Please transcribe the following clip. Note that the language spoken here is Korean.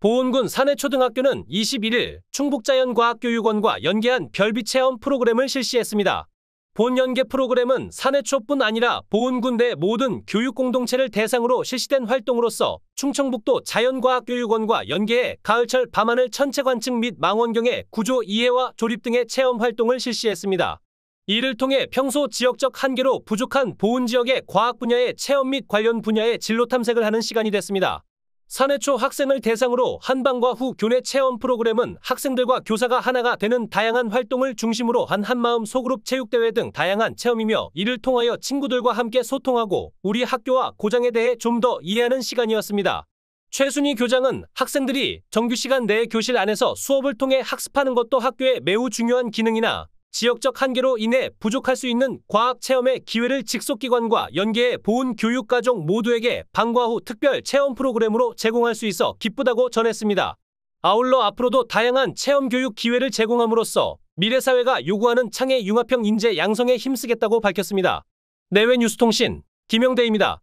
보은군산해초등학교는 21일 충북자연과학교육원과 연계한 별비 체험 프로그램을 실시했습니다. 본 연계 프로그램은 산해초뿐 아니라 보은군 내 모든 교육 공동체를 대상으로 실시된 활동으로서 충청북도 자연과학교육원과 연계해 가을철 밤하늘 천체 관측 및 망원경의 구조 이해와 조립 등의 체험 활동을 실시했습니다. 이를 통해 평소 지역적 한계로 부족한 보은 지역의 과학 분야의 체험 및 관련 분야의 진로 탐색을 하는 시간이 됐습니다. 사내초 학생을 대상으로 한방과 후 교내 체험 프로그램은 학생들과 교사가 하나가 되는 다양한 활동을 중심으로 한 한마음 소그룹 체육대회 등 다양한 체험이며 이를 통하여 친구들과 함께 소통하고 우리 학교와 고장에 대해 좀 더 이해하는 시간이었습니다. 최순희 교장은 학생들이 정규 시간 내 교실 안에서 수업을 통해 학습하는 것도 학교의 매우 중요한 기능이나 지역적 한계로 인해 부족할 수 있는 과학 체험의 기회를 직속기관과 연계해 보훈 교육 가족 모두에게 방과 후 특별 체험 프로그램으로 제공할 수 있어 기쁘다고 전했습니다. 아울러 앞으로도 다양한 체험 교육 기회를 제공함으로써 미래 사회가 요구하는 창의 융합형 인재 양성에 힘쓰겠다고 밝혔습니다. 내외 뉴스통신 김영대입니다.